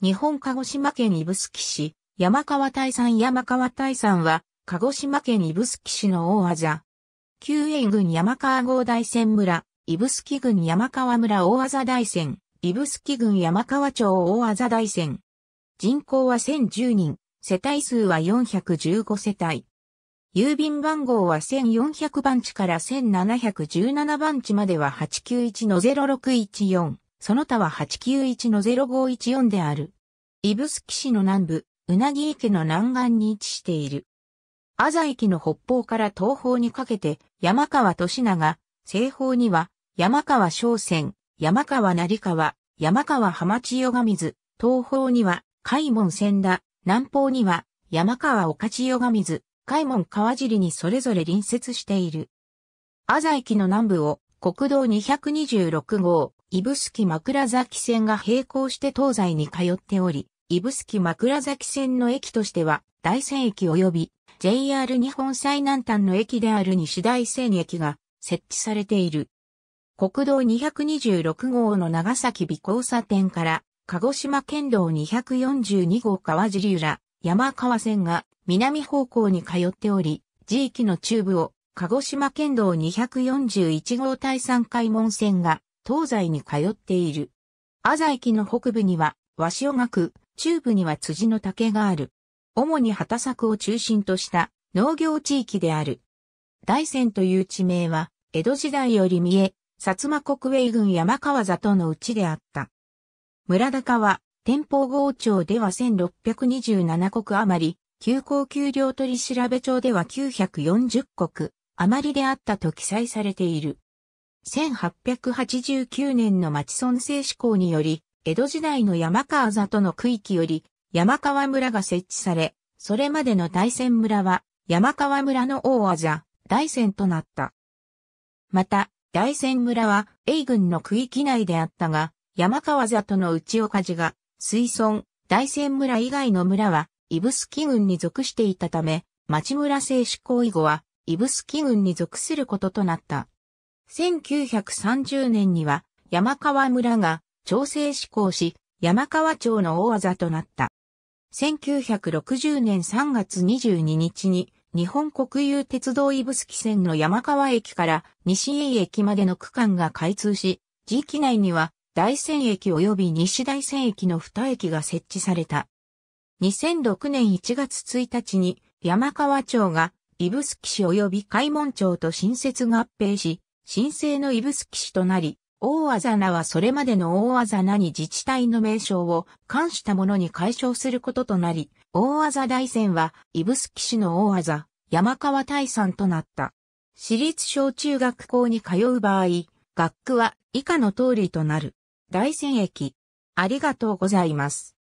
日本鹿児島県指宿市、山川大山山川大山は、鹿児島県指宿市の大技。旧営郡山川郷大山村、指宿郡山川村大技大山、指宿郡山川町大技大山。人口は1010人、世帯数は415世帯。郵便番号は1400番地から1717番地までは891-0614、その他は891-0514である。指宿市の南部、うなぎ池の南岸に位置している。あざ駅の北方から東方にかけて山川利長、西方には山川商船、山川成川、山川浜千代が水、東方には海門千田、南方には山川岡千代が水、海門川尻にそれぞれ隣接している。あざ駅の南部を国道226号、指宿枕崎線が並行して東西に通っており、指宿枕崎線の駅としては、大仙駅及び JR 日本最南端の駅である西大仙駅が設置されている。国道226号の長崎美交差点から鹿児島県道242号川尻浦山川線が南方向に通っており、地域の中部を鹿児島県道241号対山海門線が東西に通っている。阿西木の北部には、鷲尾学、中部には辻の竹がある。主に畑作を中心とした農業地域である。大山という地名は、江戸時代より見え、薩摩国営軍山川里のうちであった。村高は、天保郷町では1627国余り、急行丘陵取調べ町では940国余りであったと記載されている。1889年の町村制施行により、江戸時代の山川里の区域より山川村が設置され、それまでの大仙村は山川村の大技、大仙となった。また、大仙村は A 軍の区域内であったが、山川里の内岡寺が水村、大仙村以外の村は、イブスキ軍に属していたため、町村制施行以後は、イブスキ軍に属することとなった。1930年には山川村が調整施行し、山川町の大技となった。1960年3月22日に日本国有鉄道スキ線の山川駅から西井駅までの区間が開通し、地域内には大仙駅及び西大仙駅の2駅が設置された。2006年1月1日に山川町がスキ市及び開門町と新設合併し、新生の指宿市となり、大あ名はそれまでの大あ名に自治体の名称を冠したものに解消することとなり、大あ大山は指宿市の大あ山川大山となった。私立小中学校に通う場合、学区は以下の通りとなる。大戦駅。ありがとうございます。